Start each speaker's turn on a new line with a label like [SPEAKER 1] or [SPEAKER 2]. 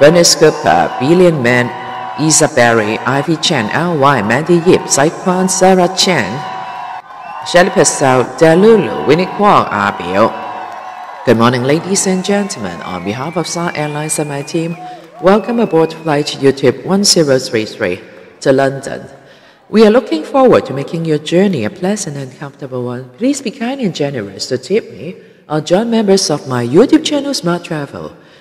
[SPEAKER 1] Bernice Cooper, Billion Man, Isa Berry, Ivy Chen, L.Y., Mandy Yip, Saikwan, Sarah Chen, Shelly Purcell, Delulu, Winnie Kwong are ah Good morning, ladies and gentlemen. On behalf of Sun Airlines and my team, welcome aboard flight YouTube 1033 to London. We are looking forward to making your journey a pleasant and comfortable one. Please be kind and generous to tip me or join members of my YouTube channel Smart Travel.